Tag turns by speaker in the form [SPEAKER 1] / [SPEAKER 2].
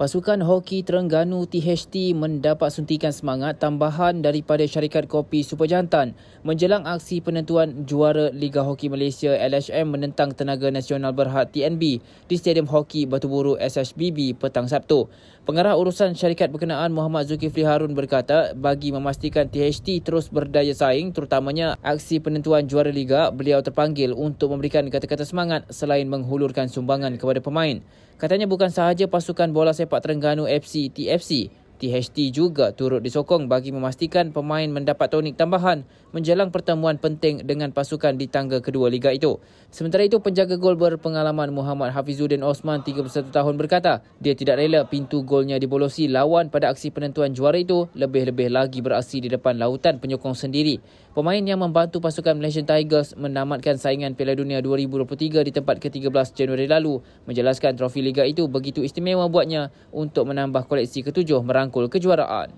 [SPEAKER 1] Pasukan hoki Terengganu THT mendapat suntikan semangat tambahan daripada syarikat kopi Super Jantan menjelang aksi penentuan juara Liga Hoki Malaysia LHM menentang Tenaga Nasional Berhad TNB di Stadium Hoki Batu Buru SHBB petang Sabtu. Pengarah urusan syarikat berkenaan Muhammad Zulkifli Harun berkata bagi memastikan THT terus berdaya saing terutamanya aksi penentuan juara Liga beliau terpanggil untuk memberikan kata-kata semangat selain menghulurkan sumbangan kepada pemain. Katanya bukan sahaja pasukan bola sepak Terengganu FC TFC THT juga turut disokong bagi memastikan pemain mendapat tonik tambahan menjelang pertemuan penting dengan pasukan di tangga kedua liga itu. Sementara itu, penjaga gol berpengalaman Muhammad Hafizuddin Osman 31 tahun berkata, dia tidak rela pintu golnya dibolosi lawan pada aksi penentuan juara itu lebih-lebih lagi beraksi di depan lautan penyokong sendiri. Pemain yang membantu pasukan Malaysian Tigers menamatkan saingan Piala Dunia 2023 di tempat ke-13 Januari lalu menjelaskan trofi liga itu begitu istimewa buatnya untuk menambah koleksi ketujuh merangkul merangkul kejuaraan.